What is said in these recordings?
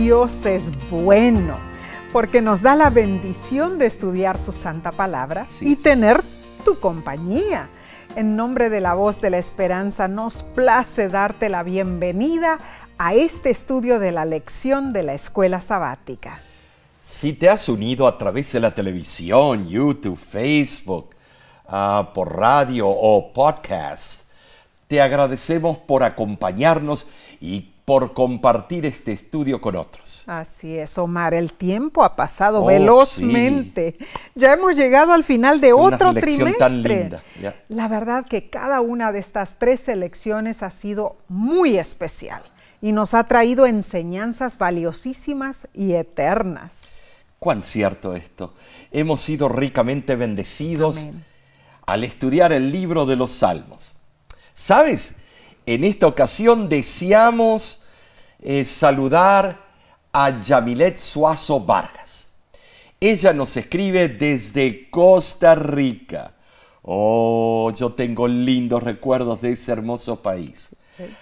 Dios es bueno, porque nos da la bendición de estudiar su santa palabra y tener tu compañía. En nombre de la voz de la esperanza, nos place darte la bienvenida a este estudio de la lección de la escuela sabática. Si te has unido a través de la televisión, YouTube, Facebook, ah, por radio o podcast, te agradecemos por acompañarnos y por compartir este estudio con otros. Así es, Omar, el tiempo ha pasado oh, velozmente. Ya hemos llegado al final de otro trimestre. linda. La verdad que cada una de estas tres elecciones ha sido muy especial y nos ha traído enseñanzas valiosísimas y eternas. Cuán cierto esto. Hemos sido ricamente bendecidos al estudiar el libro de los Salmos. ¿Sabes? En esta ocasión deseamos eh, saludar a Yamilet Suazo Vargas. Ella nos escribe desde Costa Rica. Oh, yo tengo lindos recuerdos de ese hermoso país.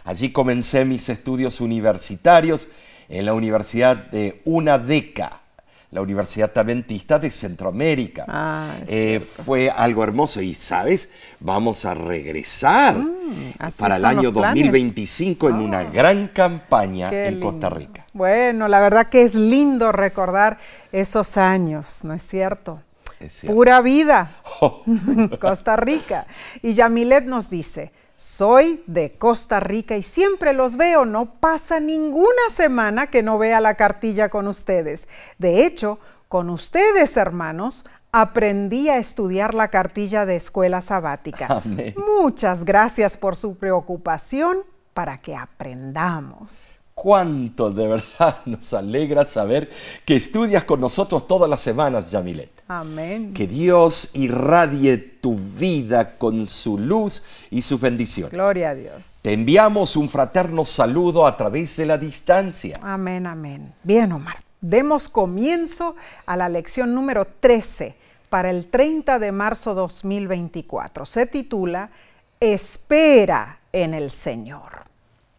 Allí comencé mis estudios universitarios en la Universidad de una Deca la Universidad Adventista de Centroamérica. Ah, eh, fue algo hermoso y, ¿sabes? Vamos a regresar mm, para el año 2025 en una ah, gran campaña en Costa Rica. Bueno, la verdad que es lindo recordar esos años, ¿no es cierto? Pura vida, Costa Rica. Y Yamilet nos dice, soy de Costa Rica y siempre los veo, no pasa ninguna semana que no vea la cartilla con ustedes. De hecho, con ustedes, hermanos, aprendí a estudiar la cartilla de escuela sabática. Muchas gracias por su preocupación para que aprendamos. Cuánto de verdad nos alegra saber que estudias con nosotros todas las semanas, Yamilet. Amén. Que Dios irradie tu vida con su luz y sus bendiciones. Gloria a Dios. Te enviamos un fraterno saludo a través de la distancia. Amén, amén. Bien, Omar. Demos comienzo a la lección número 13 para el 30 de marzo 2024. Se titula Espera en el Señor.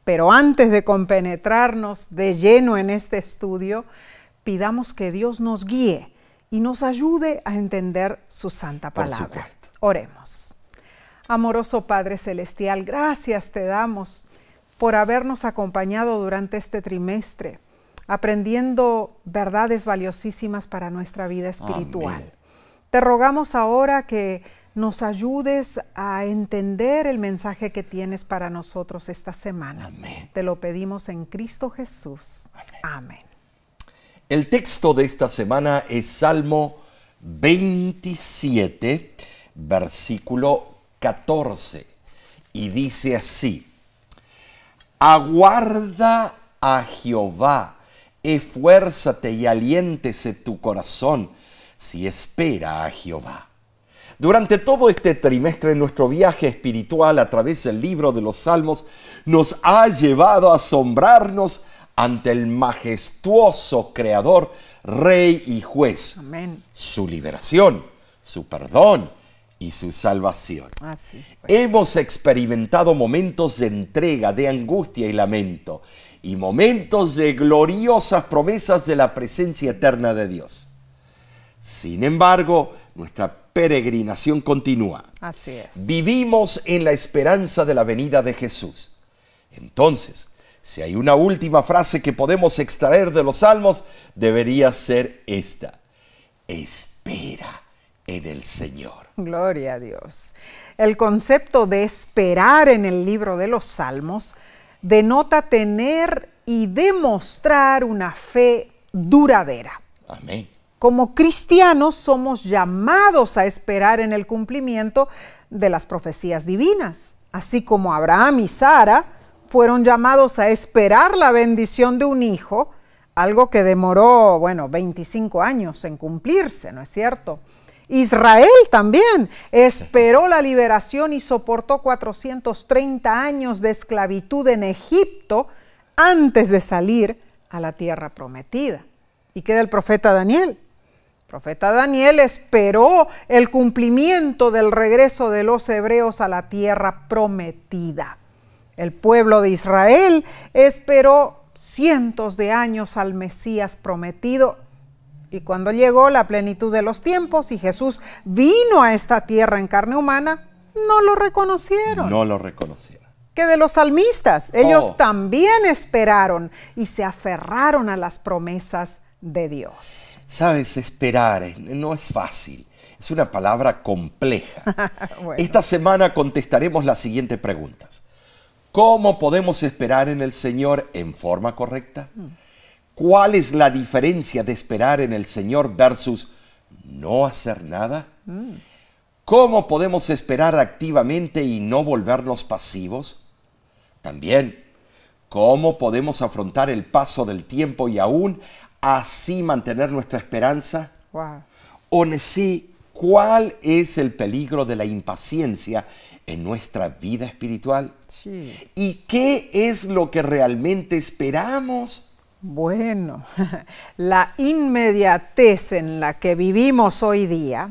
Pero antes de compenetrarnos de lleno en este estudio, pidamos que Dios nos guíe y nos ayude a entender su santa palabra. Oremos. Amoroso Padre Celestial, gracias te damos por habernos acompañado durante este trimestre, aprendiendo verdades valiosísimas para nuestra vida espiritual. Te rogamos ahora que nos ayudes a entender el mensaje que tienes para nosotros esta semana. Te lo pedimos en Cristo Jesús. Amén. El texto de esta semana es Salmo 27, versículo 14, y dice así, Aguarda a Jehová, esfuérzate y aliéntese tu corazón si espera a Jehová. Durante todo este trimestre nuestro viaje espiritual a través del libro de los Salmos nos ha llevado a asombrarnos ante el majestuoso Creador, Rey y Juez. Su liberación, su perdón y su salvación. Ah, pues. Hemos experimentado momentos de entrega, de angustia y lamento, y momentos de gloriosas promesas de la presencia eterna de Dios. Sin embargo, nuestra peregrinación continúa. Así es. Vivimos en la esperanza de la venida de Jesús. Entonces, si hay una última frase que podemos extraer de los salmos, debería ser esta. Espera en el Señor. Gloria a Dios. El concepto de esperar en el libro de los salmos denota tener y demostrar una fe duradera. Amén. Como cristianos somos llamados a esperar en el cumplimiento de las profecías divinas, así como Abraham y Sara fueron llamados a esperar la bendición de un hijo, algo que demoró, bueno, 25 años en cumplirse, ¿no es cierto? Israel también esperó la liberación y soportó 430 años de esclavitud en Egipto antes de salir a la tierra prometida. ¿Y qué el profeta Daniel? El profeta Daniel esperó el cumplimiento del regreso de los hebreos a la tierra prometida. El pueblo de Israel esperó cientos de años al Mesías prometido. Y cuando llegó la plenitud de los tiempos y Jesús vino a esta tierra en carne humana, no lo reconocieron. No lo reconocieron. Que de los salmistas, ellos oh. también esperaron y se aferraron a las promesas de Dios. Sabes, esperar no es fácil. Es una palabra compleja. Esta semana contestaremos las siguientes preguntas. ¿Cómo podemos esperar en el Señor en forma correcta? ¿Cuál es la diferencia de esperar en el Señor versus no hacer nada? ¿Cómo podemos esperar activamente y no volvernos pasivos? También, ¿cómo podemos afrontar el paso del tiempo y aún así mantener nuestra esperanza? Wow. sí, ¿cuál es el peligro de la impaciencia en nuestra vida espiritual? Sí. ¿Y qué es lo que realmente esperamos? Bueno, la inmediatez en la que vivimos hoy día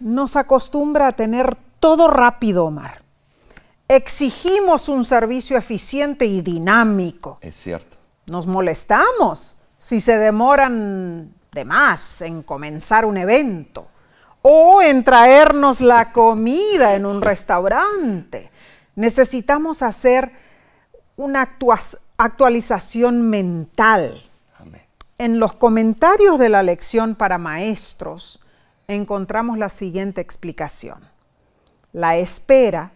nos acostumbra a tener todo rápido, Omar. Exigimos un servicio eficiente y dinámico. Es cierto. Nos molestamos si se demoran de más en comenzar un evento o en traernos la comida en un restaurante. Necesitamos hacer una actualización mental. En los comentarios de la lección para maestros encontramos la siguiente explicación. La espera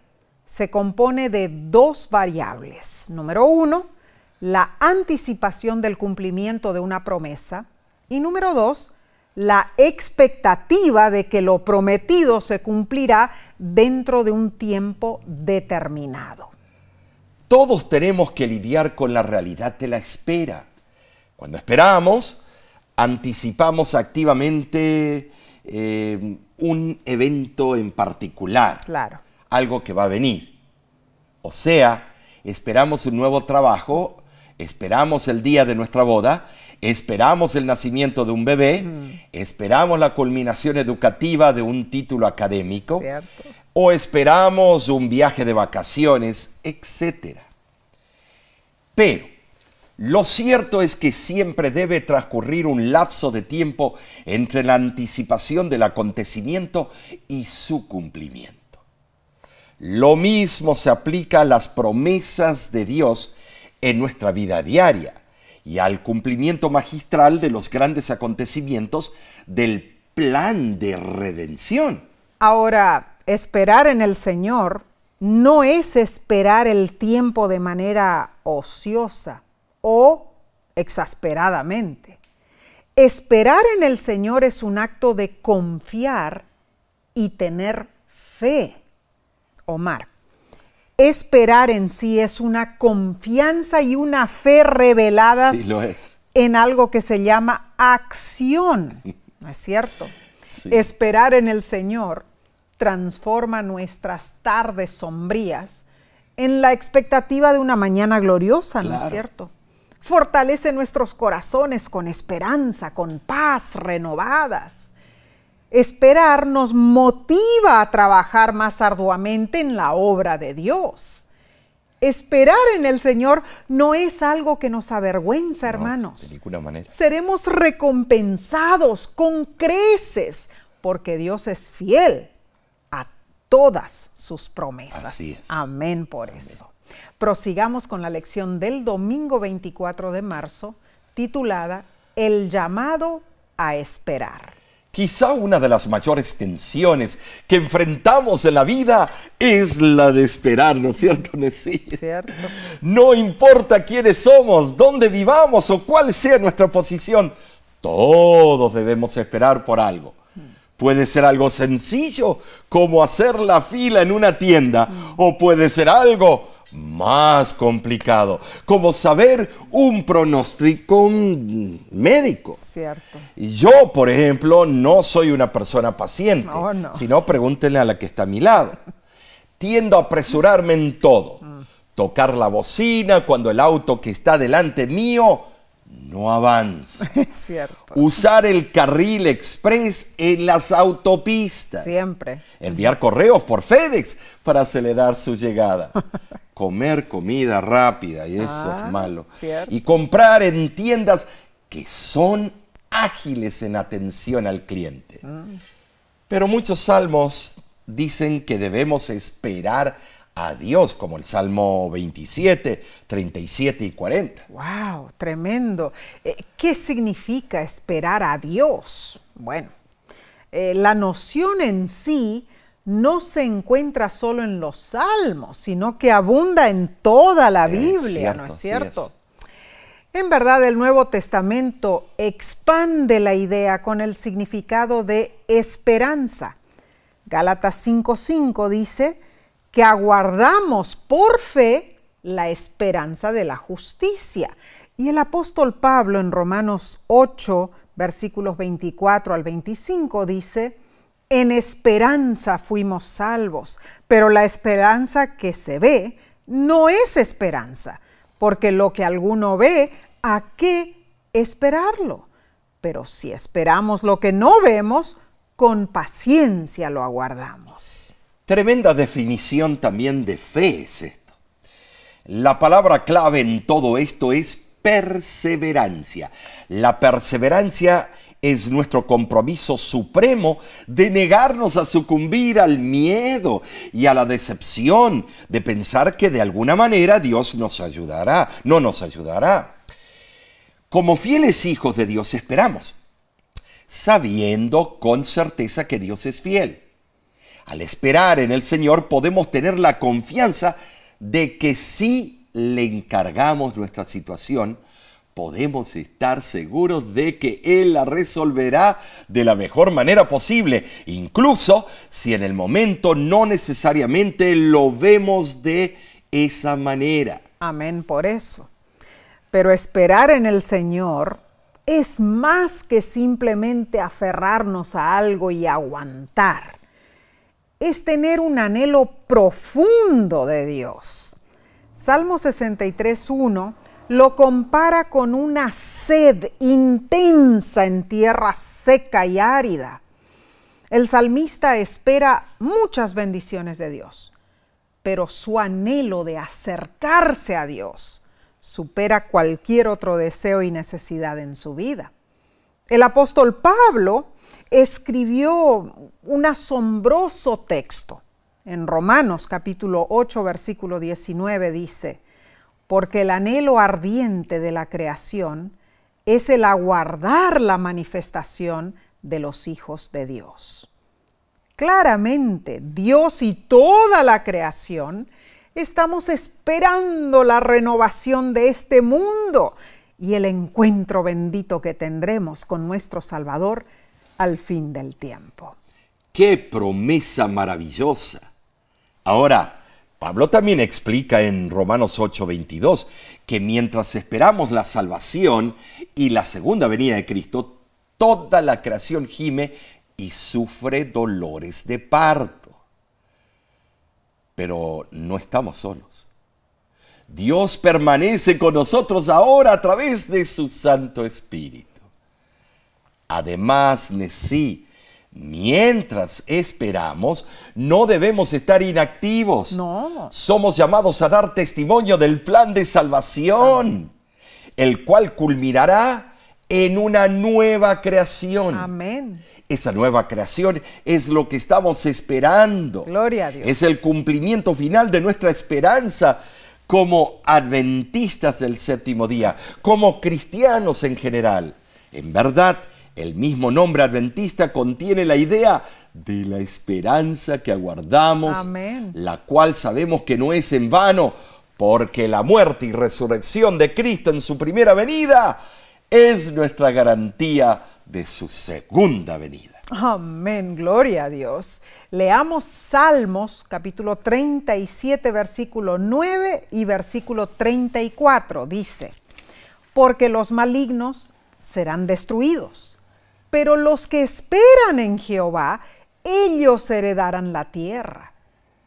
se compone de dos variables. Número uno, la anticipación del cumplimiento de una promesa. Y número dos, la expectativa de que lo prometido se cumplirá dentro de un tiempo determinado. Todos tenemos que lidiar con la realidad de la espera. Cuando esperamos, anticipamos activamente eh, un evento en particular. Claro. Algo que va a venir. O sea, esperamos un nuevo trabajo, esperamos el día de nuestra boda, Esperamos el nacimiento de un bebé, mm. esperamos la culminación educativa de un título académico, o esperamos un viaje de vacaciones, etc. Pero lo cierto es que siempre debe transcurrir un lapso de tiempo entre la anticipación del acontecimiento y su cumplimiento. Lo mismo se aplica a las promesas de Dios en nuestra vida diaria y al cumplimiento magistral de los grandes acontecimientos del plan de redención. Ahora, esperar en el Señor no es esperar el tiempo de manera ociosa o exasperadamente. Esperar en el Señor es un acto de confiar y tener fe. Omar. Esperar en sí es una confianza y una fe reveladas en algo que se llama acción. ¿No es cierto? Esperar en el Señor transforma nuestras tardes sombrías en la expectativa de una mañana gloriosa, ¿no es cierto? Fortalece nuestros corazones con esperanza, con paz renovadas. Esperar nos motiva a trabajar más arduamente en la obra de Dios. Esperar en el Señor no es algo que nos avergüenza, hermanos. Seremos recompensados con creces porque Dios es fiel a todas sus promesas. Amén por eso. Prosigamos con la lección del domingo 24 de marzo titulada El llamado a esperar. Quizá una de las mayores tensiones que enfrentamos en la vida es la de esperar, ¿no es cierto, Nessi? No importa quiénes somos, dónde vivamos o cuál sea nuestra posición, todos debemos esperar por algo. Puede ser algo sencillo como hacer la fila en una tienda o puede ser algo más complicado, como saber un pronóstico médico. Cierto. Yo, por ejemplo, no soy una persona paciente, sino pregúntenle a la que está a mi lado. Tiendo a apresurarme en todo. Tocar la bocina cuando el auto que está delante mío no avanza. Usar el carril express en las autopistas. Siempre. Enviar correos por FedEx para acelerar su llegada. comer comida rápida y eso es ah, malo. Y comprar en tiendas que son ágiles en atención al cliente. Ah. Pero muchos salmos dicen que debemos esperar a Dios, como el Salmo 27, 37 y 40. ¡Wow! Tremendo. Eh, ¿Qué significa esperar a Dios? Bueno, eh, la noción en sí no se encuentra solo en los salmos, sino que abunda en toda la Biblia, ¿no es cierto? En verdad, el Nuevo Testamento expande la idea con el significado de esperanza. Gálatas 5:5 dice que aguardamos por fe la esperanza de la justicia. Y el apóstol Pablo en Romanos 8, versículos 24 al 25 dice, en esperanza fuimos salvos, pero la esperanza que se ve no es esperanza, porque lo que alguno ve, ¿a qué esperarlo? Pero si esperamos lo que no vemos, con paciencia lo aguardamos. Tremenda definición también de fe es esto. La palabra clave en todo esto es perseverancia. La perseverancia es es nuestro compromiso supremo de negarnos a sucumbir al miedo y a la decepción de pensar que de alguna manera Dios nos ayudará. No nos ayudará. Como fieles hijos de Dios esperamos, sabiendo con certeza que Dios es fiel. Al esperar en el Señor podemos tener la confianza de que si le encargamos nuestra situación, podemos estar seguros de que Él la resolverá de la mejor manera posible, incluso si en el momento no necesariamente lo vemos de esa manera. Amén por eso. Pero esperar en el Señor es más que simplemente aferrarnos a algo y aguantar. Es tener un anhelo profundo de Dios. Salmo 63, 1 lo compara con una sed intensa en tierra seca y árida. El salmista espera muchas bendiciones de Dios, pero su anhelo de acercarse a Dios supera cualquier otro deseo y necesidad en su vida. El apóstol Pablo escribió un asombroso texto. En Romanos capítulo 8 versículo 19 dice, porque el anhelo ardiente de la creación es el aguardar la manifestación de los hijos de Dios. Claramente, Dios y toda la creación estamos esperando la renovación de este mundo y el encuentro bendito que tendremos con nuestro Salvador al fin del tiempo. ¡Qué promesa maravillosa! Ahora, Pablo también explica en Romanos 8:22 que mientras esperamos la salvación y la segunda venida de Cristo, toda la creación gime y sufre dolores de parto. Pero no estamos solos. Dios permanece con nosotros ahora a través de su Santo Espíritu. Además, Nesí Mientras esperamos, no debemos estar inactivos. No. Somos llamados a dar testimonio del plan de salvación, el cual culminará en una nueva creación. Amén. Esa nueva creación es lo que estamos esperando. Gloria a Dios. Es el cumplimiento final de nuestra esperanza como adventistas del séptimo día, como cristianos en general. En verdad, el mismo nombre adventista contiene la idea de la esperanza que aguardamos, la cual sabemos que no es en vano, porque la muerte y resurrección de Cristo en su primera venida es nuestra garantía de su segunda venida. Amén, gloria a Dios. Leamos Salmos capítulo 37, versículo 9 y versículo 34. Dice, porque los malignos serán destruidos pero los que esperan en Jehová, ellos heredarán la tierra.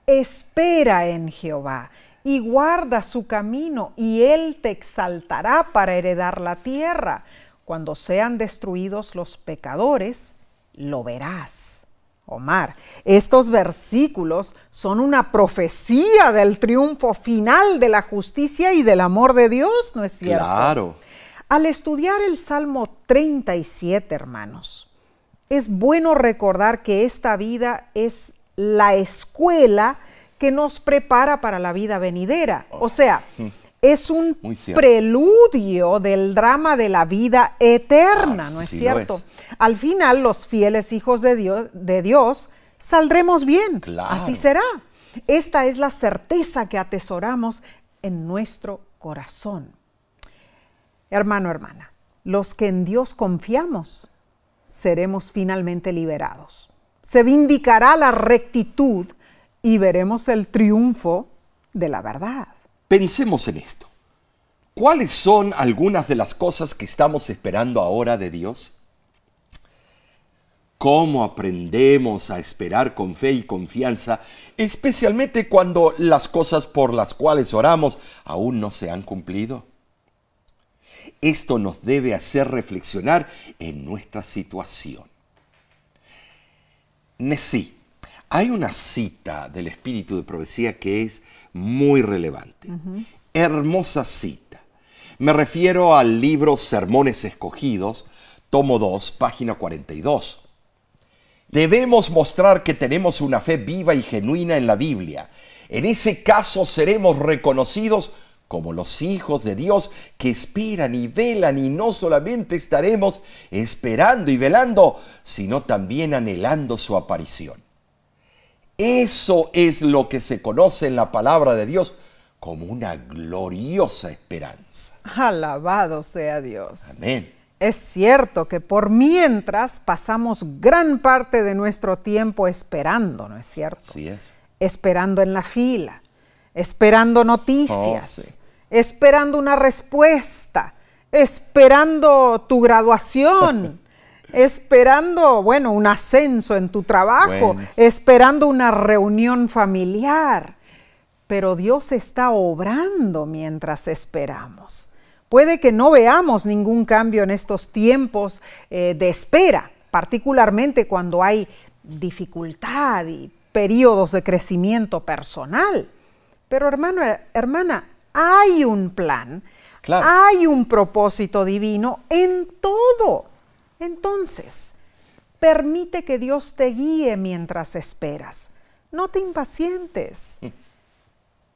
Espera en Jehová y guarda su camino, y él te exaltará para heredar la tierra. Cuando sean destruidos los pecadores, lo verás. Omar, estos versículos son una profecía del triunfo final de la justicia y del amor de Dios, ¿no es cierto? Claro. Al estudiar el Salmo 37, hermanos, es bueno recordar que esta vida es la escuela que nos prepara para la vida venidera. O sea, es un preludio del drama de la vida eterna, ¿no es cierto? Al final, los fieles hijos de Dios, de Dios saldremos bien. Así será. Esta es la certeza que atesoramos en nuestro corazón. Hermano, hermana, los que en Dios confiamos, seremos finalmente liberados. Se vindicará la rectitud y veremos el triunfo de la verdad. Pensemos en esto. ¿Cuáles son algunas de las cosas que estamos esperando ahora de Dios? ¿Cómo aprendemos a esperar con fe y confianza, especialmente cuando las cosas por las cuales oramos aún no se han cumplido? Esto nos debe hacer reflexionar en nuestra situación. Nesí, hay una cita del espíritu de profecía que es muy relevante. Hermosa cita. Me refiero al libro Sermones Escogidos, tomo 2, página 42. Debemos mostrar que tenemos una fe viva y genuina en la Biblia. En ese caso seremos reconocidos como los hijos de Dios que esperan y velan y no solamente estaremos esperando y velando, sino también anhelando su aparición. Eso es lo que se conoce en la palabra de Dios como una gloriosa esperanza. Alabado sea Dios. Amén. Es cierto que por mientras pasamos gran parte de nuestro tiempo esperando, ¿no es cierto? Sí es. Esperando en la fila, esperando noticias, oh, esperando una respuesta, esperando tu graduación, esperando, bueno, un ascenso en tu trabajo, esperando una reunión familiar. Pero Dios está obrando mientras esperamos. Puede que no veamos ningún cambio en estos tiempos eh, de espera, particularmente cuando hay dificultad y periodos de crecimiento personal. Pero hermano, hermana, hay un plan, hay un propósito divino en todo. Entonces, permite que Dios te guíe mientras esperas. No te impacientes. Mm.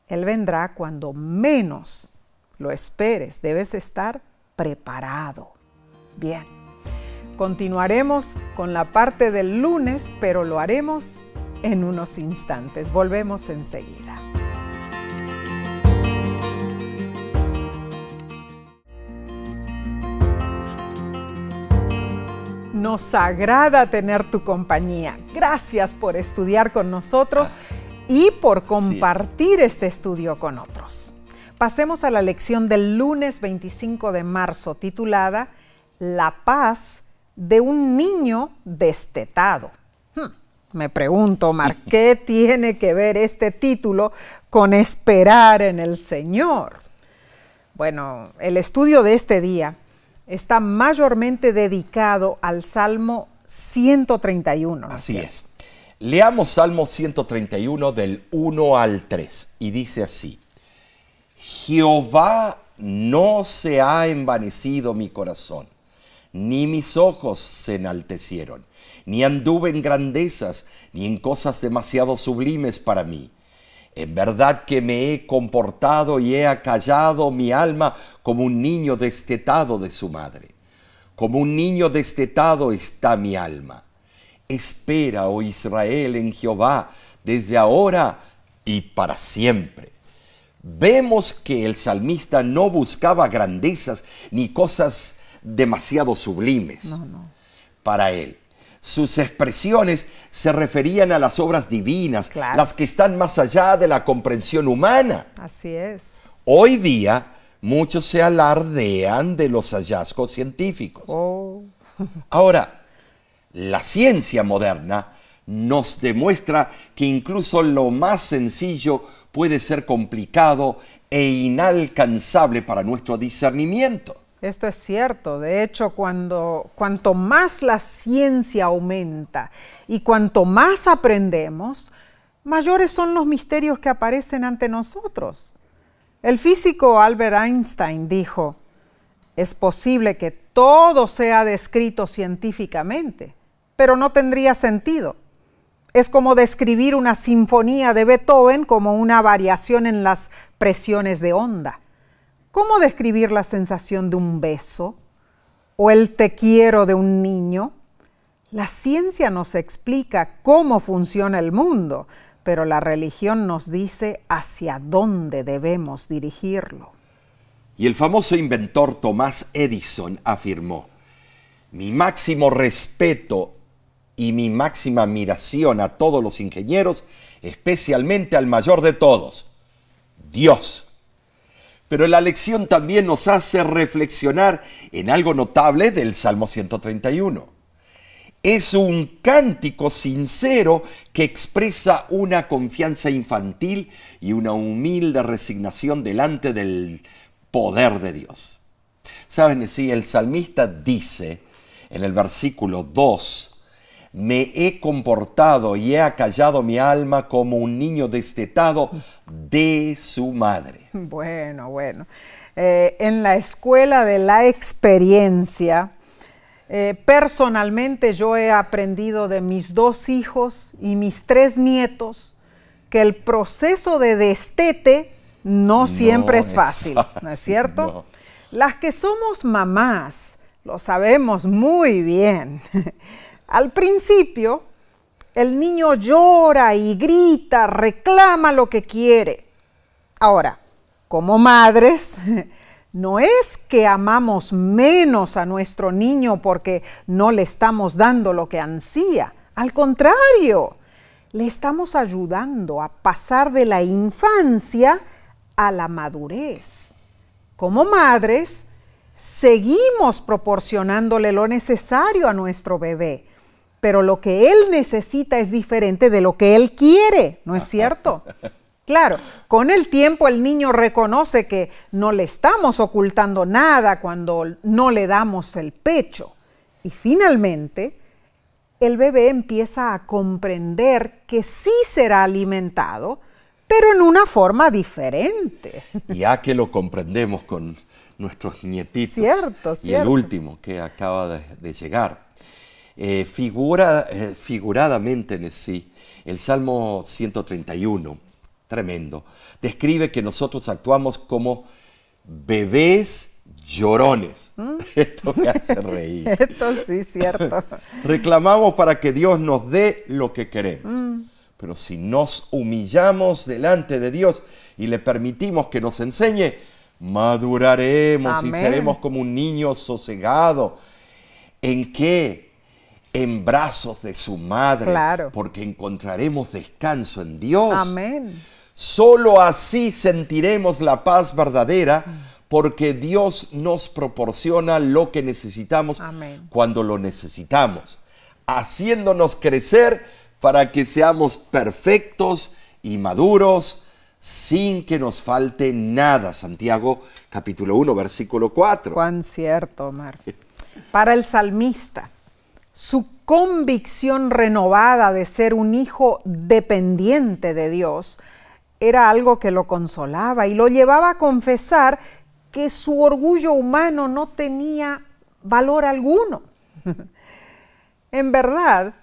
Él vendrá cuando menos lo esperes. Debes estar preparado. Bien. Continuaremos con la parte del lunes, pero lo haremos en unos instantes. Volvemos enseguida. Nos agrada tener tu compañía. Gracias por estudiar con nosotros y por compartir este estudio con otros. Pasemos a la lección del lunes 25 de marzo titulada La paz de un niño destetado. Hmm, me pregunto, Mar, ¿qué tiene que ver este título con esperar en el Señor? Bueno, el estudio de este día está mayormente dedicado al Salmo 131. así es. Leamos Salmo 131 del 1 al 3 y dice así, Jehová no se ha envanecido mi corazón, ni mis ojos se enaltecieron, ni anduve en grandezas, ni en cosas demasiado sublimes para mí en verdad que me he comportado y he acallado mi alma como un niño destetado de su madre. Como un niño destetado está mi alma. Espera, oh Israel, en Jehová, desde ahora y para siempre. Vemos que el salmista no buscaba grandezas ni cosas demasiado sublimes para él sus expresiones se referían a las obras divinas, las que están más allá de la comprensión humana. Así es. Hoy día muchos se alardean de los hallazgos científicos. Oh. Ahora, la ciencia moderna nos demuestra que incluso lo más sencillo puede ser complicado e inalcanzable para nuestro discernimiento. Esto es cierto. De hecho, cuando, cuanto más la ciencia aumenta y cuanto más aprendemos, mayores son los misterios que aparecen ante nosotros. El físico Albert Einstein dijo, es posible que todo sea descrito científicamente, pero no tendría sentido. Es como describir una sinfonía de Beethoven como una variación en las presiones de onda. ¿Cómo describir la sensación de un beso o el te quiero de un niño? La ciencia nos explica cómo funciona el mundo, pero la religión nos dice hacia dónde debemos dirigirlo. Y el famoso inventor Thomas Edison afirmó, mi máximo respeto y mi máxima admiración a todos los ingenieros, especialmente al mayor de todos, Dios. Pero la lección también nos hace reflexionar en algo notable del Salmo 131. Es un cántico sincero que expresa una confianza infantil y una humilde resignación delante del poder de Dios. Saben, si el salmista dice en el versículo 2, me he comportado y he acallado mi alma como un niño destetado de su madre. Bueno, bueno. Eh, en la escuela de la experiencia, eh, personalmente yo he aprendido de mis dos hijos y mis tres nietos que el proceso de destete no, siempre es fácil, ¿no es cierto? Las que somos mamás lo sabemos muy bien. Al principio, el niño llora y grita, reclama lo que quiere. Ahora, como madres, no es que amamos menos a nuestro niño porque no le estamos dando lo que ansía. Al contrario, le estamos ayudando a pasar de la infancia a la madurez. Como madres, seguimos proporcionándole lo necesario a nuestro bebé pero lo que él necesita es diferente de lo que él quiere, ¿no es cierto? Claro, con el tiempo el niño reconoce que no le estamos ocultando nada cuando no le damos el pecho. Y finalmente, el bebé empieza a comprender que sí será alimentado, pero en una forma diferente. Ya que lo comprendemos con nuestros nietitos. Y el último que acaba de llegar. Eh, figura, eh, figuradamente en sí. El Salmo 131, tremendo, describe que nosotros actuamos como bebés llorones. ¿Mm? Esto me hace reír. Esto sí, cierto. Reclamamos para que Dios nos dé lo que queremos. Mm. Pero si nos humillamos delante de Dios y le permitimos que nos enseñe, maduraremos y seremos como un niño sosegado. ¿En qué? en brazos de su madre, porque encontraremos descanso en Dios. Amén. Solo así sentiremos la paz verdadera, porque Dios nos proporciona lo que necesitamos cuando lo necesitamos, haciéndonos crecer para que seamos perfectos y maduros sin que nos falte nada. Santiago capítulo 1, versículo 4. Cuán cierto, mar Para el salmista, su convicción renovada de ser un hijo dependiente de Dios era algo que lo consolaba y lo llevaba a confesar que su orgullo humano no tenía valor alguno. en verdad,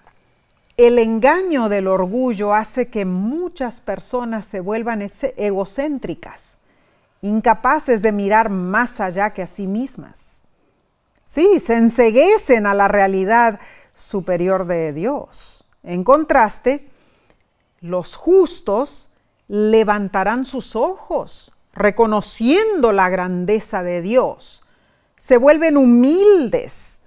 el engaño del orgullo hace que muchas personas se vuelvan egocéntricas, incapaces de mirar más allá que a sí mismas. Sí, se enseguecen a la realidad superior de Dios. En contraste, los justos levantarán sus ojos, reconociendo la grandeza de Dios. Se vuelven humildes,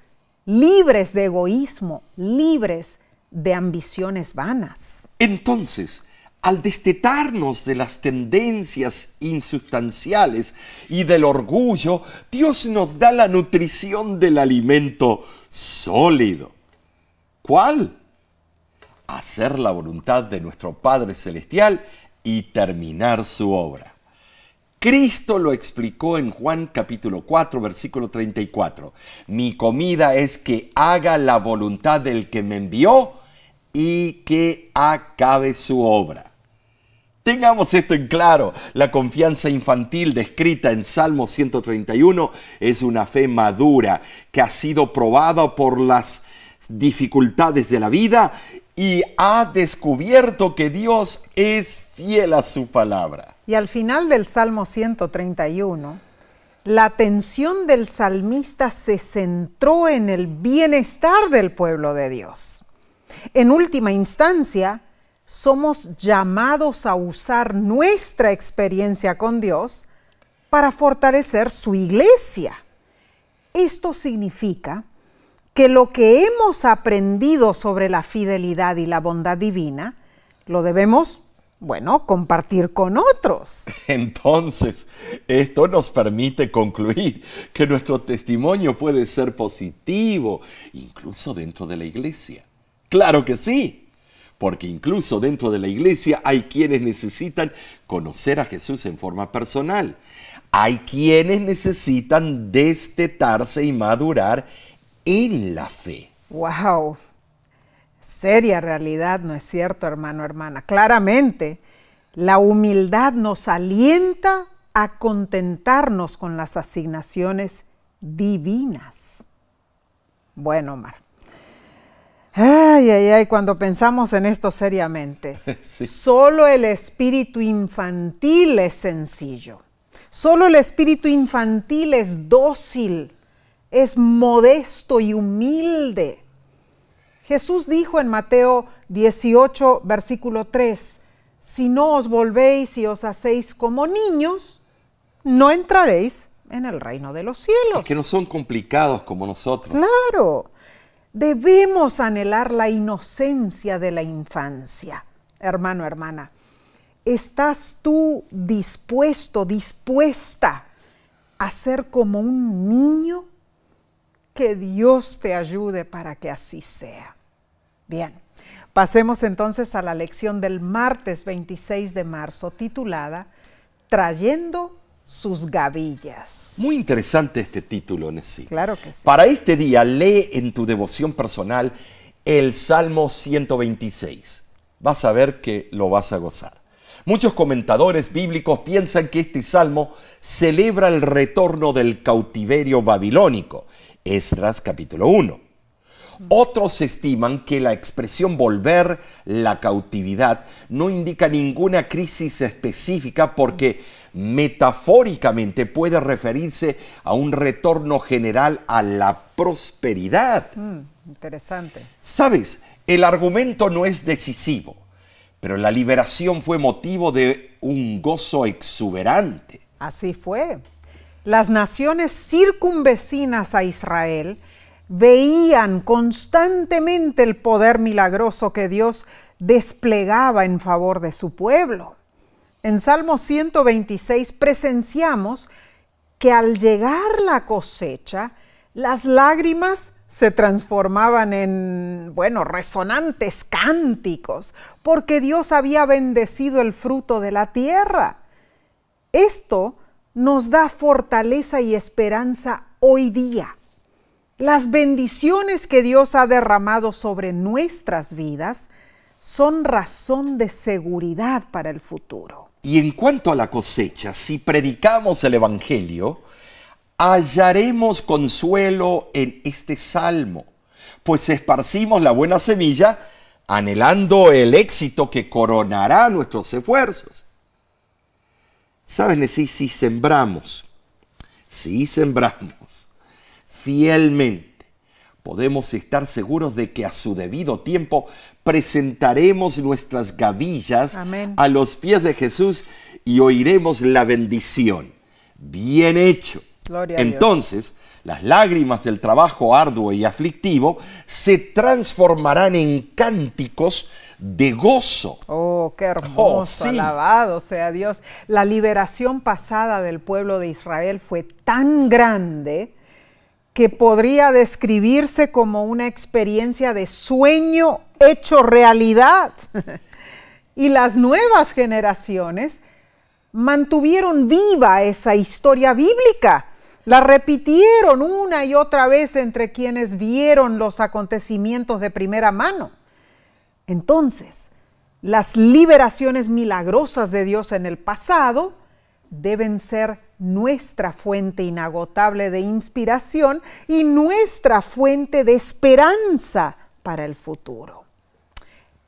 libres de egoísmo, libres de ambiciones vanas. Entonces, al destetarnos de las tendencias insustanciales y del orgullo, Dios nos da la nutrición del alimento sólido. ¿Cuál? Hacer la voluntad de nuestro Padre Celestial y terminar su obra. Cristo lo explicó en Juan capítulo 4, versículo 34. Mi comida es que haga la voluntad del que me envió y que acabe su obra. Tengamos esto en claro, la confianza infantil descrita en Salmo 131 es una fe madura que ha sido probada por las dificultades de la vida y ha descubierto que Dios es fiel a su palabra. Y al final del Salmo 131, la atención del salmista se centró en el bienestar del pueblo de Dios. En última instancia, somos llamados a usar nuestra experiencia con Dios para fortalecer su iglesia. Esto significa que lo que hemos aprendido sobre la fidelidad y la bondad divina, lo debemos, bueno, compartir con otros. Entonces, esto nos permite concluir que nuestro testimonio puede ser positivo, incluso dentro de la iglesia. Claro que sí porque incluso dentro de la iglesia hay quienes necesitan conocer a Jesús en forma personal. Hay quienes necesitan destetarse y madurar en la fe. ¡Wow! Seria realidad, ¿no es cierto, hermano, hermana? Claramente, la humildad nos alienta a contentarnos con las asignaciones divinas. Bueno, Omar, Ay, ay, ay, cuando pensamos en esto seriamente. Solo el espíritu infantil es sencillo. Solo el espíritu infantil es dócil, es modesto y humilde. Jesús dijo en Mateo 18, versículo 3, si no os volvéis y os hacéis como niños, no entraréis en el reino de los cielos. Es que no son complicados como nosotros. Claro. Debemos anhelar la inocencia de la infancia, hermano, hermana. ¿Estás tú dispuesto, dispuesta a ser como un niño? Que Dios te ayude para que así sea. Bien, pasemos entonces a la lección del martes 26 de marzo titulada Trayendo sus gavillas. Muy interesante este título, Nessie. Claro que sí. Para este día, lee en tu devoción personal el Salmo 126. Vas a ver que lo vas a gozar. Muchos comentadores bíblicos piensan que este salmo celebra el retorno del cautiverio babilónico, Esdras capítulo 1, otros estiman que la expresión volver la cautividad no indica ninguna crisis específica porque metafóricamente puede referirse a un retorno general a la prosperidad. Mm, interesante. Sabes, el argumento no es decisivo, pero la liberación fue motivo de un gozo exuberante. Así fue. Las naciones circunvecinas a Israel veían constantemente el poder milagroso que Dios desplegaba en favor de su pueblo. En Salmo 126 presenciamos que al llegar la cosecha, las lágrimas se transformaban en, bueno, resonantes cánticos, porque Dios había bendecido el fruto de la tierra. Esto nos da fortaleza y esperanza hoy día las bendiciones que Dios ha derramado sobre nuestras vidas son razón de seguridad para el futuro. Y en cuanto a la cosecha, si predicamos el Evangelio, hallaremos consuelo en este salmo, pues esparcimos la buena semilla anhelando el éxito que coronará nuestros esfuerzos. ¿Sabes, Si, Si sembramos, si sembramos, fielmente, podemos estar seguros de que a su debido tiempo presentaremos nuestras gavillas a los pies de Jesús y oiremos la bendición. Bien hecho. Entonces, las lágrimas del trabajo arduo y aflictivo se transformarán en cánticos de gozo. Oh, qué oh, hermoso, alabado sea Dios. La liberación pasada del pueblo de Israel fue tan grande que podría describirse como una experiencia de sueño hecho realidad. y las nuevas generaciones mantuvieron viva esa historia bíblica. La repitieron una y otra vez entre quienes vieron los acontecimientos de primera mano. Entonces, las liberaciones milagrosas de Dios en el pasado deben ser nuestra fuente inagotable de inspiración y nuestra fuente de esperanza para el futuro.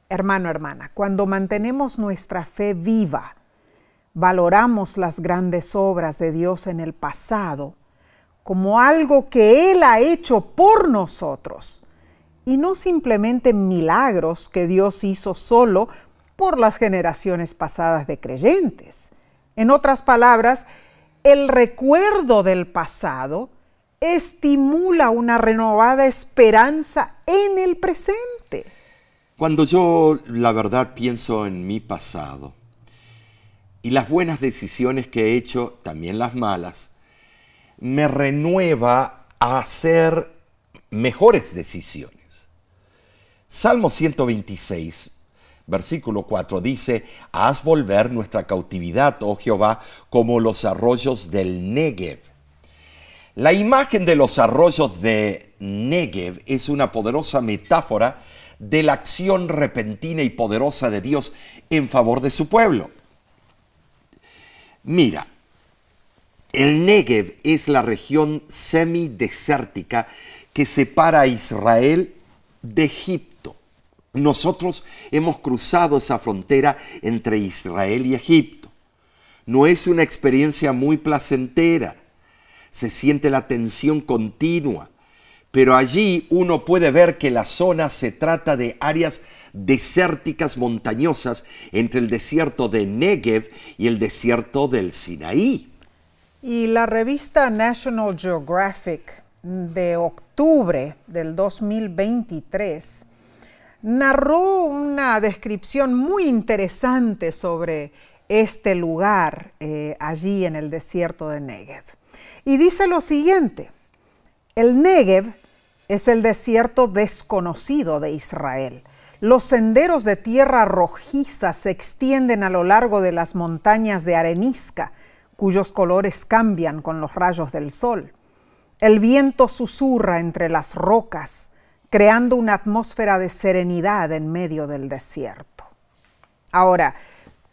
Hermano, hermana, cuando mantenemos nuestra fe viva, valoramos las grandes obras de Dios en el pasado como algo que Él ha hecho por nosotros y no simplemente milagros que Dios hizo solo por las generaciones pasadas de creyentes. En otras palabras, el recuerdo del pasado estimula una renovada esperanza en el presente. Cuando yo, la verdad, pienso en mi pasado y las buenas decisiones que he hecho, también las malas, me renueva a hacer mejores decisiones. Salmo 126, Versículo 4 dice, haz volver nuestra cautividad, oh Jehová, como los arroyos del Negev. La imagen de los arroyos de Negev es una poderosa metáfora de la acción repentina y poderosa de Dios en favor de su pueblo. Mira, el Negev es la región semidesértica que separa a Israel de Egipto. Nosotros hemos cruzado esa frontera entre Israel y Egipto. No es una experiencia muy placentera. Se siente la tensión continua. Pero allí uno puede ver que la zona se trata de áreas desérticas montañosas entre el desierto de Negev y el desierto del Sinaí. Y la revista National Geographic de octubre del 2023 narró una descripción muy interesante sobre este lugar eh, allí en el desierto de Negev. Y dice lo siguiente, el Negev es el desierto desconocido de Israel. Los senderos de tierra rojiza se extienden a lo largo de las montañas de arenisca, cuyos colores cambian con los rayos del sol. El viento susurra entre las rocas, creando una atmósfera de serenidad en medio del desierto. Ahora,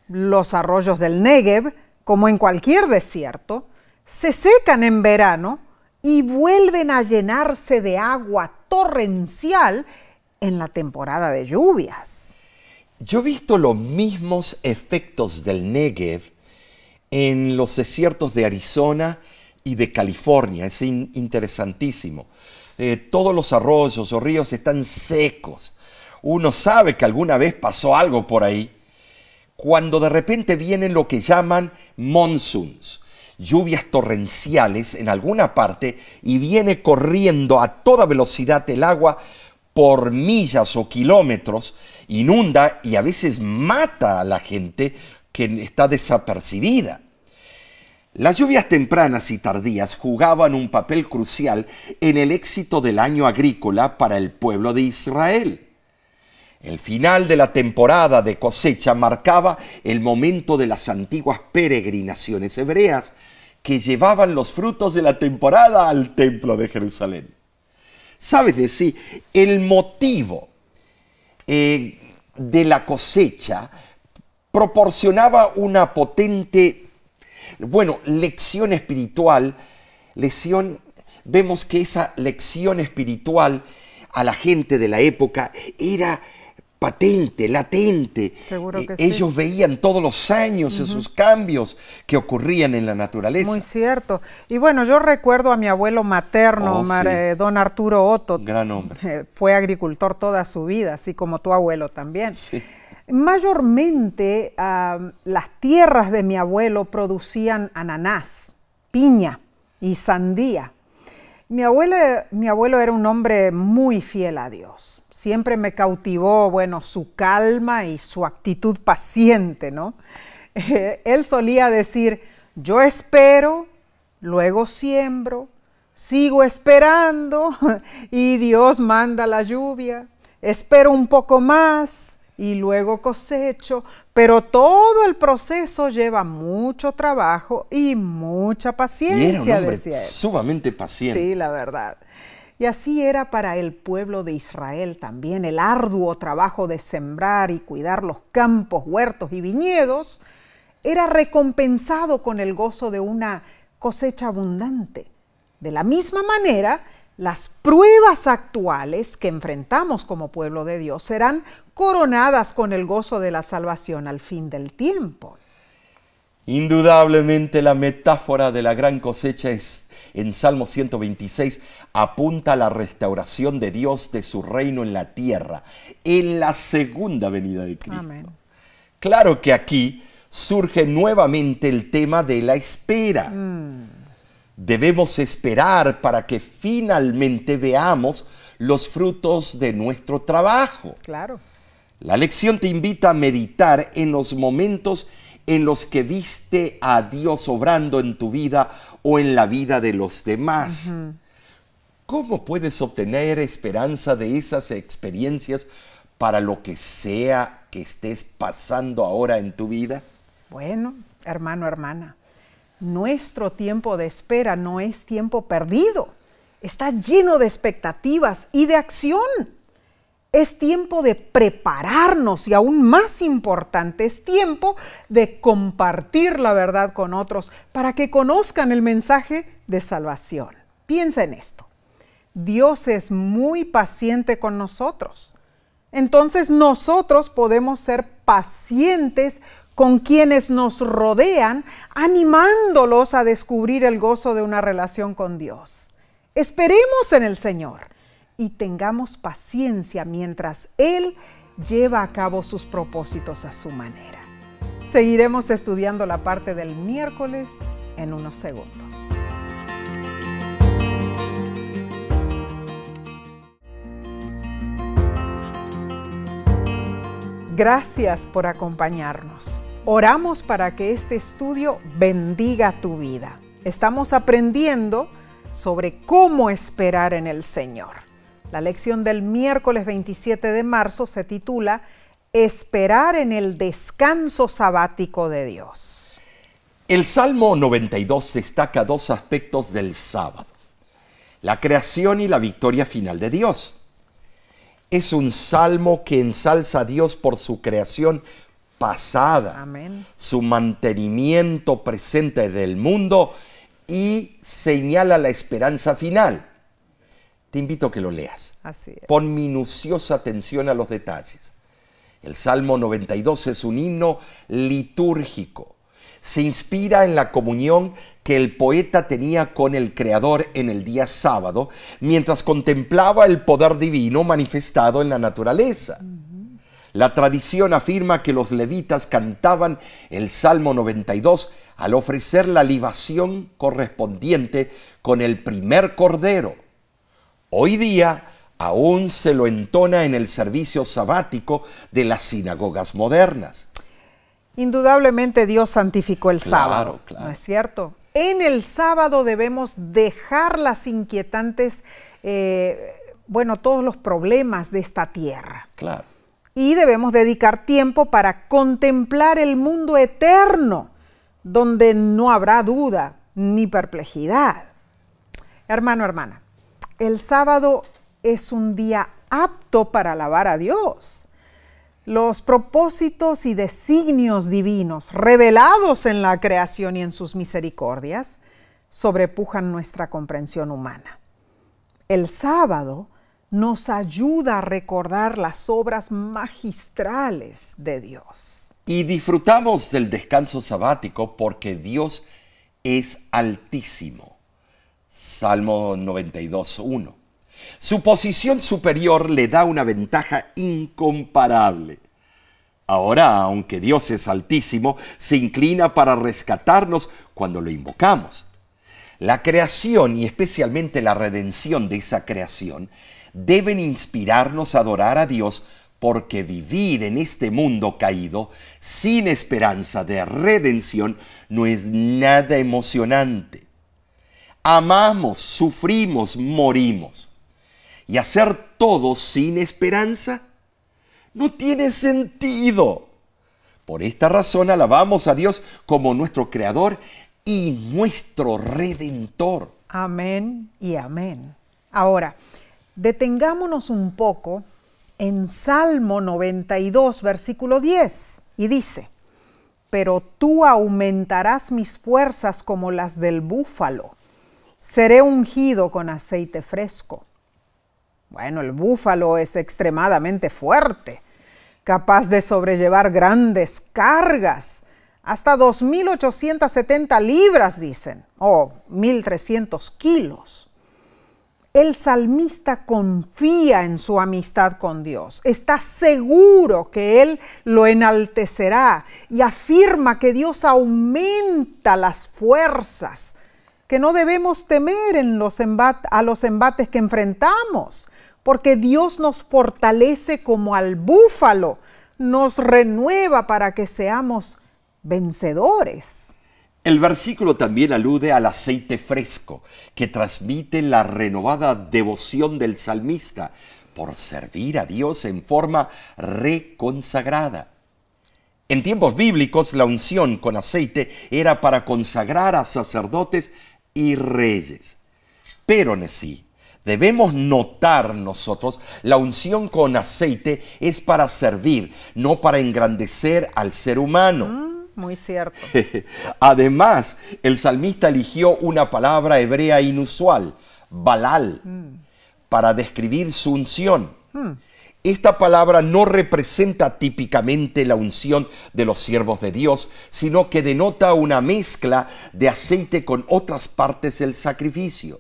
los arroyos del Negev, como en cualquier desierto, se secan en verano y vuelven a llenarse de agua torrencial en la temporada de lluvias. Yo he visto los mismos efectos del Negev en los desiertos de Arizona y de California. Es interesantísimo. Eh, todos los arroyos o ríos están secos. Uno sabe que alguna vez pasó algo por ahí. Cuando de repente vienen lo que llaman monsoons, lluvias torrenciales en alguna parte y viene corriendo a toda velocidad el agua por millas o kilómetros, inunda y a veces mata a la gente que está desapercibida. Las lluvias tempranas y tardías jugaban un papel crucial en el éxito del año agrícola para el pueblo de Israel. El final de la temporada de cosecha marcaba el momento de las antiguas peregrinaciones hebreas que llevaban los frutos de la temporada al templo de Jerusalén. Sabes decir, sí, el motivo eh, de la cosecha proporcionaba una potente bueno, lección espiritual, lección, vemos que esa lección espiritual a la gente de la época era patente, latente. Seguro e que sí. Ellos veían todos los años esos cambios que ocurrían en la naturaleza. Muy cierto. Y bueno, yo recuerdo a mi abuelo materno, oh, eh, don Arturo Otto. Gran hombre. fue agricultor toda su vida, así como tu abuelo también. Sí. Mayormente ah, las tierras de mi abuelo producían ananás, piña y sandía. Mi, mi abuelo era un hombre muy fiel a Dios. Siempre me cautivó, bueno, su calma y su actitud paciente, ¿no? Él solía decir, yo espero, luego siembro, sigo esperando y Dios manda la lluvia, espero un poco más y luego cosecho, pero todo el proceso lleva mucho trabajo y mucha paciencia. decía sumamente paciente. Sí, la verdad. Y así era para el pueblo de Israel también el arduo trabajo de sembrar y cuidar los campos, huertos y viñedos era recompensado con el gozo de una cosecha abundante. De la misma manera, las pruebas actuales que enfrentamos como pueblo de Dios serán coronadas con el gozo de la salvación al fin del tiempo. Indudablemente la metáfora de la gran cosecha en Salmo 126 apunta a la restauración de Dios de su reino en la tierra, en la segunda venida de Cristo. Claro que aquí surge nuevamente el tema de la espera. Mm. Debemos esperar para que finalmente veamos los frutos de nuestro trabajo. Claro. La lección te invita a meditar en los momentos en los que viste a Dios obrando en tu vida o en la vida de los demás. ¿Cómo puedes obtener esperanza de esas experiencias para lo que sea que estés pasando ahora en tu vida? Bueno, hermano, hermana, nuestro tiempo de espera no es tiempo perdido. Está lleno de expectativas y de acción. Es tiempo de prepararnos y aún más importante, es tiempo de compartir la verdad con otros para que conozcan el mensaje de salvación. Piensa en esto. Dios es muy paciente con nosotros. Entonces nosotros podemos ser pacientes con quienes nos rodean, animándolos a descubrir el gozo de una relación con Dios. Esperemos en el Señor y tengamos paciencia mientras Él lleva a cabo sus propósitos a su manera. Seguiremos estudiando la parte del miércoles en unos segundos. Gracias por acompañarnos. Oramos para que este estudio bendiga tu vida. Estamos aprendiendo sobre cómo esperar en el Señor. La lección del miércoles 27 de marzo se titula Esperar en el descanso sabático de Dios. El Salmo 92 destaca dos aspectos del sábado, la creación y la victoria final de Dios. Es un salmo que ensalza a Dios por su creación su mantenimiento presente del mundo y señala la esperanza final. Te invito a que lo leas. Pon minuciosa atención a los detalles. El Salmo 92 es un himno litúrgico. Se inspira en la comunión que el poeta tenía con el Creador en el día sábado, mientras contemplaba el poder divino manifestado en la naturaleza. Mm. La tradición afirma que los levitas cantaban el Salmo 92 al ofrecer la libación correspondiente con el primer cordero. Hoy día aún se lo entona en el servicio sabático de las sinagogas modernas. Indudablemente Dios santificó el sábado, ¿no es cierto? En el sábado debemos dejar las inquietantes, eh, bueno, todos los problemas de esta tierra. Claro y debemos dedicar tiempo para contemplar el mundo eterno, donde no habrá duda ni perplejidad. Hermano, hermana, el sábado es un día apto para alabar a Dios. Los propósitos y designios divinos revelados en la creación y en sus misericordias sobrepujan nuestra comprensión humana. El sábado nos ayuda a recordar las obras magistrales de Dios. Y disfrutamos del descanso sabático porque Dios es altísimo. Salmo 92.1. Su posición superior le da una ventaja incomparable. Ahora, aunque Dios es altísimo, se inclina para rescatarnos cuando lo invocamos. La creación y especialmente la redención de esa creación deben inspirarnos a adorar a Dios porque vivir en este mundo caído sin esperanza de redención no es nada emocionante. Amamos, sufrimos, morimos. Y hacer todo sin esperanza no tiene sentido. Por esta razón alabamos a Dios como nuestro Creador y nuestro Redentor. Amén y amén. Ahora, Detengámonos un poco en Salmo 92, versículo 10, y dice, pero tú aumentarás mis fuerzas como las del búfalo, seré ungido con aceite fresco. Bueno, el búfalo es extremadamente fuerte, capaz de sobrellevar grandes cargas, hasta 2.870 libras, dicen, o 1.300 kilos el salmista confía en su amistad con Dios, está seguro que Él lo enaltecerá y afirma que Dios aumenta las fuerzas, que no debemos temer en los a los embates que enfrentamos, porque Dios nos fortalece como al búfalo, nos renueva para que seamos vencedores. El versículo también alude al aceite fresco que transmite la renovada devoción del salmista por servir a Dios en forma reconsagrada. En tiempos bíblicos la unción con aceite era para consagrar a sacerdotes y reyes. Pero sí, debemos notar nosotros, la unción con aceite es para servir, no para engrandecer al ser humano. Muy cierto. Además, el salmista eligió una palabra hebrea inusual, balal, mm. para describir su unción. Mm. Esta palabra no representa típicamente la unción de los siervos de Dios, sino que denota una mezcla de aceite con otras partes del sacrificio.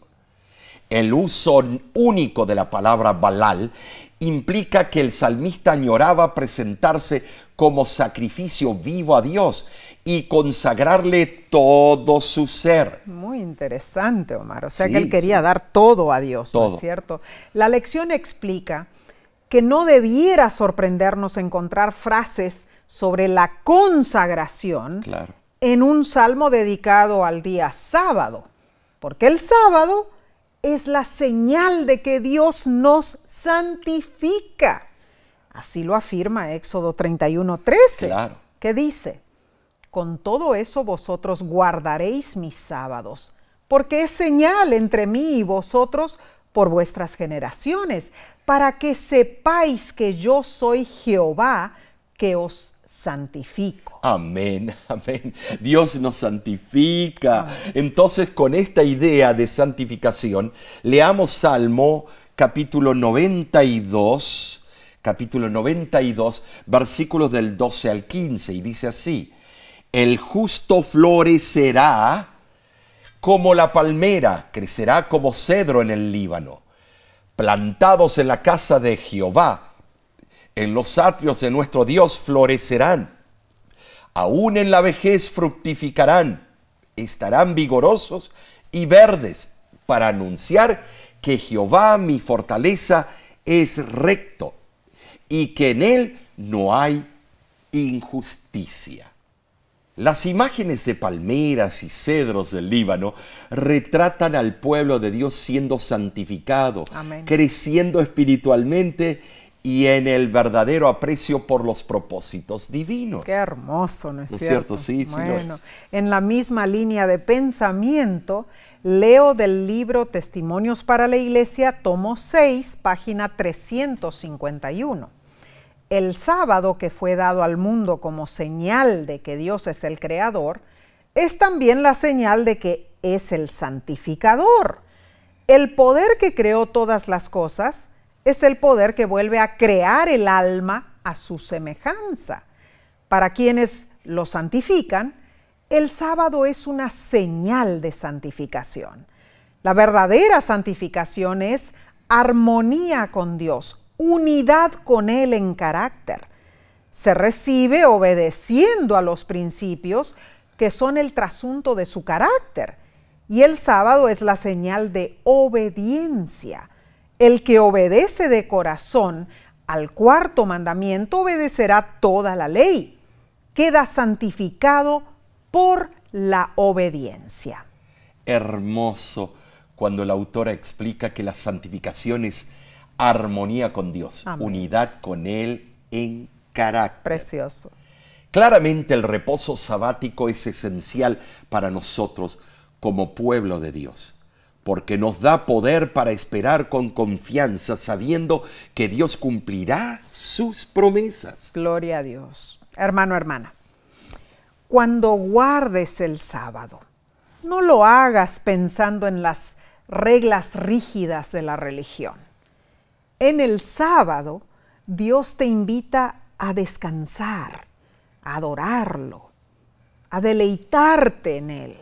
El uso único de la palabra balal implica que el salmista añoraba presentarse como sacrificio vivo a Dios y consagrarle todo su ser. Muy interesante, Omar. O sea que él quería dar todo a Dios, ¿no es cierto? La lección explica que no debiera sorprendernos encontrar frases sobre la consagración en un salmo dedicado al día sábado, porque el sábado es la señal de que Dios nos santifica. Así lo afirma Éxodo 31, 13. Que dice, con todo eso vosotros guardaréis mis sábados, porque es señal entre mí y vosotros por vuestras generaciones, para que sepáis que yo soy Jehová que os santifico. Amén, amén. Dios nos santifica. Entonces, con esta idea de santificación, leamos Salmo capítulo 92, capítulo 92, versículos del 12 al 15, y dice así, el justo florecerá como la palmera, crecerá como cedro en el Líbano, plantados en la casa de Jehová en los atrios de nuestro Dios florecerán. Aún en la vejez fructificarán. Estarán vigorosos y verdes para anunciar que Jehová mi fortaleza es recto y que en él no hay injusticia. Las imágenes de palmeras y cedros del Líbano retratan al pueblo de Dios siendo santificado, creciendo espiritualmente y en el verdadero aprecio por los propósitos divinos. Qué hermoso, ¿no es, cierto? cierto? Sí, sí. En la misma línea de pensamiento, leo del libro Testimonios para la Iglesia, tomo 6, página 351. El sábado que fue dado al mundo como señal de que Dios es el creador, es también la señal de que es el santificador. El poder que creó todas las cosas es el poder que vuelve a crear el alma a su semejanza. Para quienes lo santifican, el sábado es una señal de santificación. La verdadera santificación es armonía con Dios, unidad con Él en carácter. Se recibe obedeciendo a los principios que son el trasunto de su carácter. Y el sábado es la señal de obediencia el que obedece de corazón al cuarto mandamiento obedecerá toda la ley. Queda santificado por la obediencia. Hermoso cuando la autora explica que la santificación es armonía con Dios, unidad con Él en carácter. Precioso. Claramente el reposo sabático es esencial para nosotros como pueblo de Dios porque nos da poder para esperar con confianza, sabiendo que Dios cumplirá sus promesas. Gloria a Dios. Hermano, hermana, cuando guardes el sábado, no lo hagas pensando en las reglas rígidas de la religión. En el sábado, Dios te invita a descansar, a adorarlo, a deleitarte en Él.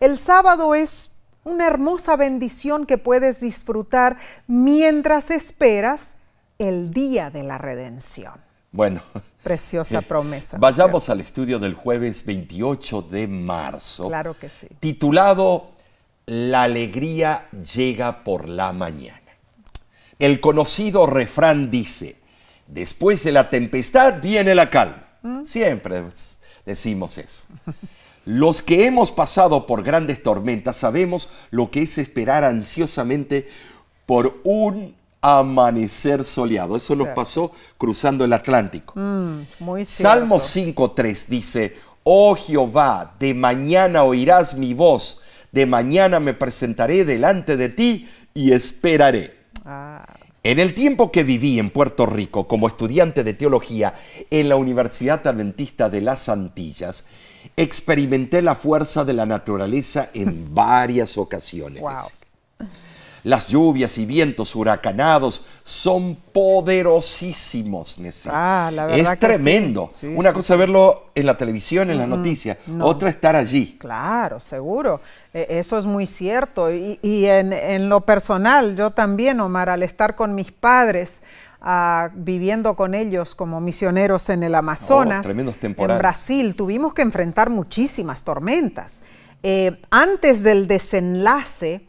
El sábado es una hermosa bendición que puedes disfrutar mientras esperas el día de la redención. Bueno. Preciosa promesa. Vayamos al estudio del jueves 28 de marzo. Claro que sí. Titulado La alegría llega por la mañana. El conocido refrán dice, después de la tempestad viene la calma. ¿Mm? Siempre decimos eso. Los que hemos pasado por grandes tormentas sabemos lo que es esperar ansiosamente por un amanecer soleado. Eso nos pasó cruzando el Atlántico. Mm, Salmo 5.3 dice, Oh Jehová, de mañana oirás mi voz, de mañana me presentaré delante de ti y esperaré. Ah. En el tiempo que viví en Puerto Rico como estudiante de teología en la Universidad Adventista de las Antillas, Experimenté la fuerza de la naturaleza en varias ocasiones. Las lluvias y vientos huracanados son poderosísimos, Ah, la es tremendo. Una cosa es verlo en la televisión, en la mm, noticia, otra estar allí. Claro, seguro. E, eso es muy cierto. Y, en, en, lo personal, yo también, Omar, al estar con mis padres, viviendo con ellos como misioneros en el Amazonas, oh, en Brasil, tuvimos que enfrentar muchísimas tormentas. Eh, antes del desenlace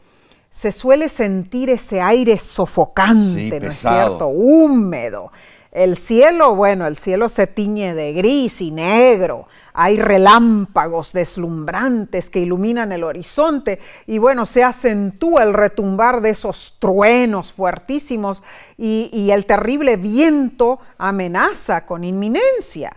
se suele sentir ese aire sofocante, ¿no es cierto? Húmedo. El cielo, bueno, el cielo se tiñe de gris y negro hay relámpagos deslumbrantes que iluminan el horizonte y bueno, se acentúa el retumbar de esos truenos fuertísimos y, el terrible viento amenaza con inminencia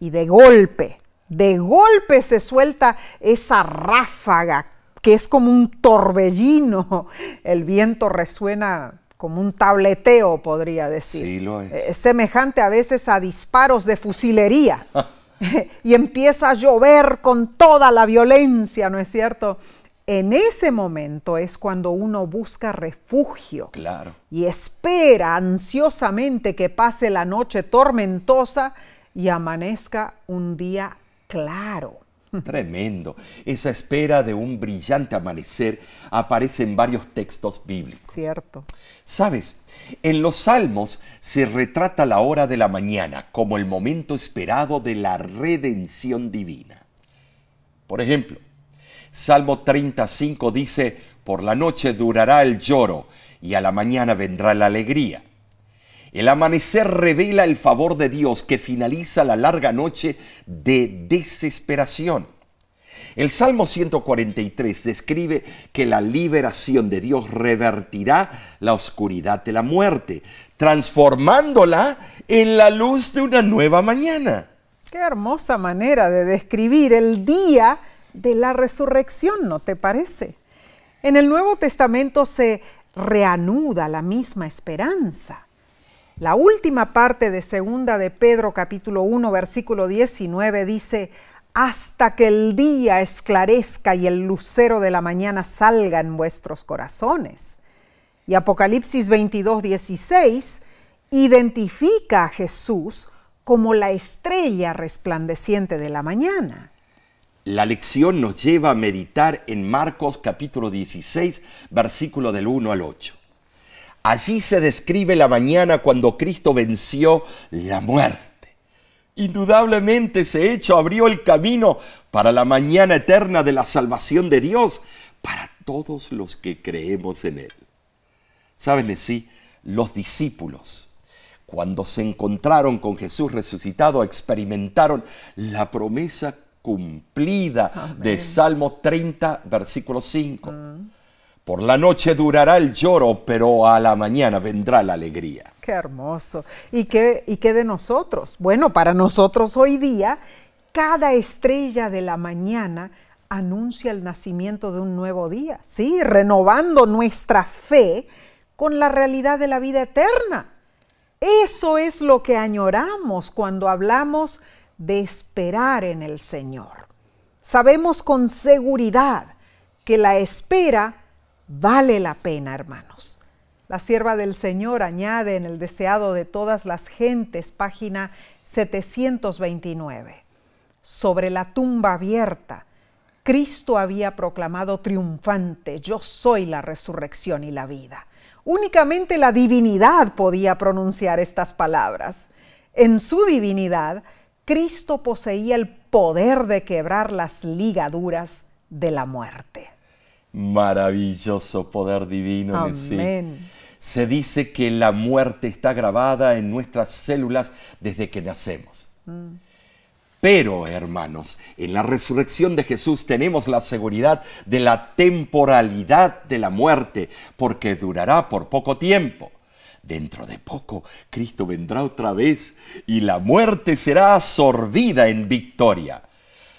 y de golpe. De golpe se suelta esa ráfaga que es como un torbellino. El viento resuena como un tableteo, podría decir. Sí, lo es. Eh, semejante a veces a disparos de fusilería. y empieza a llover con toda la violencia, ¿no es cierto? En ese momento es cuando uno busca refugio claro. y espera ansiosamente que pase la noche tormentosa y amanezca un día claro. Tremendo. Esa espera de un brillante amanecer aparece en varios textos bíblicos. Cierto. Sabes, en los Salmos se retrata la hora de la mañana como el momento esperado de la redención divina. Por ejemplo, Salmo 35 dice, por la noche durará el lloro y a la mañana vendrá la alegría. El amanecer revela el favor de Dios que finaliza la larga noche de desesperación. El Salmo 143 describe que la liberación de Dios revertirá la oscuridad de la muerte, transformándola en la luz de una nueva mañana. Qué hermosa manera de describir el día de la resurrección, ¿no te parece? En el Nuevo Testamento se reanuda la misma esperanza. La última parte de segunda de Pedro capítulo 1 versículo 19 dice, hasta que el día esclarezca y el lucero de la mañana salga en vuestros corazones. Y Apocalipsis 22, 16 identifica a Jesús como la estrella resplandeciente de la mañana. La lección nos lleva a meditar en Marcos capítulo 16, versículo del 1 al 8. Allí se describe la mañana cuando Cristo venció la muerte Indudablemente ese hecho abrió el camino para la mañana eterna de la salvación de Dios, para todos los que creemos en Él. Saben de sí, los discípulos, cuando se encontraron con Jesús resucitado, experimentaron la promesa cumplida de Salmo 30, versículo 5. Por la noche durará el lloro, pero a la mañana vendrá la alegría. Qué hermoso. ¿Y qué, ¿Y qué de nosotros? Bueno, para nosotros hoy día, cada estrella de la mañana anuncia el nacimiento de un nuevo día, ¿sí? Renovando nuestra fe con la realidad de la vida eterna. Eso es lo que añoramos cuando hablamos de esperar en el Señor. Sabemos con seguridad que la espera Vale la pena, hermanos. La sierva del Señor añade en el deseado de todas las gentes, página 729. Sobre la tumba abierta, Cristo había proclamado triunfante, yo soy la resurrección y la vida. Únicamente la divinidad podía pronunciar estas palabras. En su divinidad, Cristo poseía el poder de quebrar las ligaduras de la muerte. Maravilloso poder divino. Amén. Se dice que la muerte está grabada en nuestras células desde que nacemos. Mm. Pero, hermanos, en la resurrección de Jesús tenemos la seguridad de la temporalidad de la muerte, porque durará por poco tiempo. Dentro de poco, Cristo vendrá otra vez y la muerte será absorbida en victoria.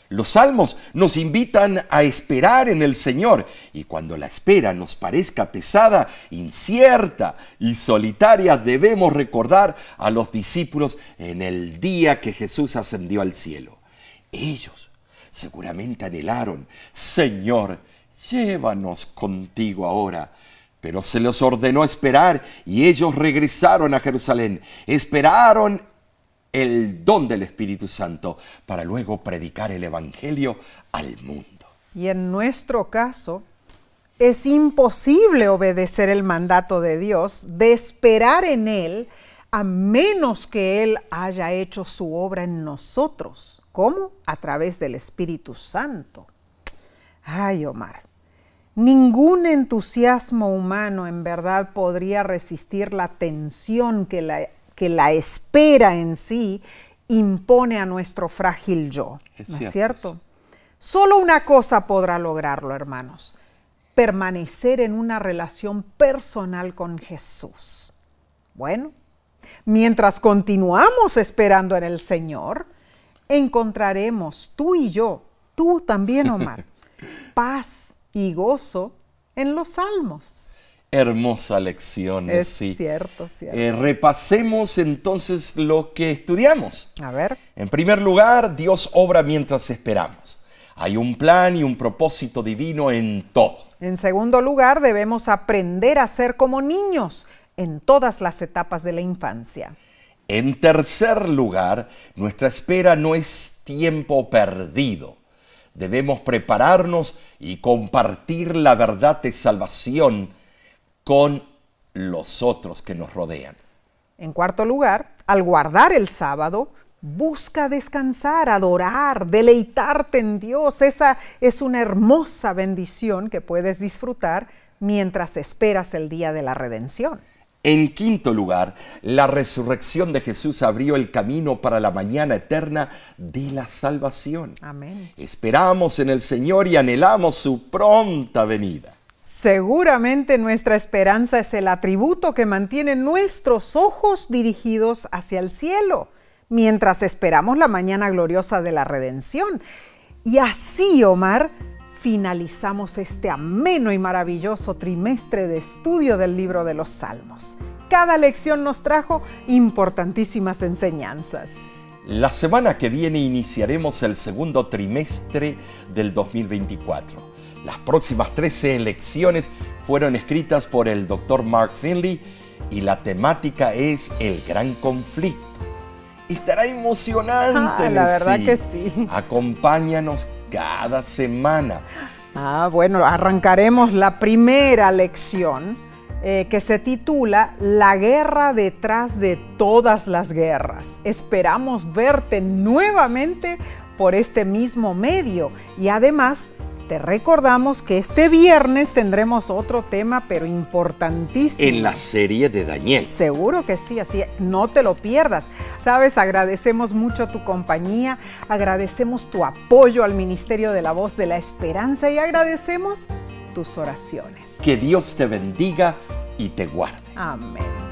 Los salmos nos invitan a esperar en el Señor y cuando la espera nos parezca pesada, incierta y solitaria, debemos recordar a los discípulos en el día que Jesús ascendió al cielo. Ellos seguramente anhelaron, Señor, llévanos contigo ahora. Pero se les ordenó esperar y ellos regresaron a Jerusalén. Esperaron el don del Espíritu Santo para luego predicar el Evangelio al mundo. Y en nuestro caso, es imposible obedecer el mandato de Dios, de esperar en Él, a menos que Él haya hecho su obra en nosotros. ¿Cómo? A través del Espíritu Santo. Ay, Omar, ningún entusiasmo humano en verdad podría resistir la tensión que la que la espera en sí impone a nuestro frágil yo. Es ¿No es cierto? Solo una cosa podrá lograrlo, hermanos, permanecer en una relación personal con Jesús. Bueno, mientras continuamos esperando en el Señor, encontraremos tú y yo, tú también, Omar, paz y gozo en los salmos. Hermosa lección. Es sí. cierto, cierto. Eh, repasemos entonces lo que estudiamos. A ver. En primer lugar, Dios obra mientras esperamos. Hay un plan y un propósito divino en todo. En segundo lugar, debemos aprender a ser como niños en todas las etapas de la infancia. En tercer lugar, nuestra espera no es tiempo perdido. Debemos prepararnos y compartir la verdad de salvación con los otros que nos rodean. En cuarto lugar, al guardar el sábado, busca descansar, adorar, deleitarte en Dios. Esa es una hermosa bendición que puedes disfrutar mientras esperas el día de la redención. En quinto lugar, la resurrección de Jesús abrió el camino para la mañana eterna de la salvación. Amén. Esperamos en el Señor y anhelamos su pronta venida. Seguramente nuestra esperanza es el atributo que mantiene nuestros ojos dirigidos hacia el cielo, mientras esperamos la mañana gloriosa de la redención. Y así, Omar, finalizamos este ameno y maravilloso trimestre de estudio del libro de los Salmos. Cada lección nos trajo importantísimas enseñanzas. La semana que viene iniciaremos el segundo trimestre del 2024 las próximas 13 elecciones fueron escritas por el doctor Mark Finley y la temática es el gran conflicto. Estará emocionante. Ah, la verdad que sí. Acompáñanos cada semana. Ah, bueno, arrancaremos la primera lección eh, que se titula La guerra detrás de todas las guerras. Esperamos verte nuevamente por este mismo medio y además te recordamos que este viernes tendremos otro tema, pero importantísimo. En la serie de Daniel. Seguro que sí, así no te lo pierdas. Sabes, agradecemos mucho tu compañía, agradecemos tu apoyo al Ministerio de la Voz de la Esperanza y agradecemos tus oraciones. Que Dios te bendiga y te guarde. Amén.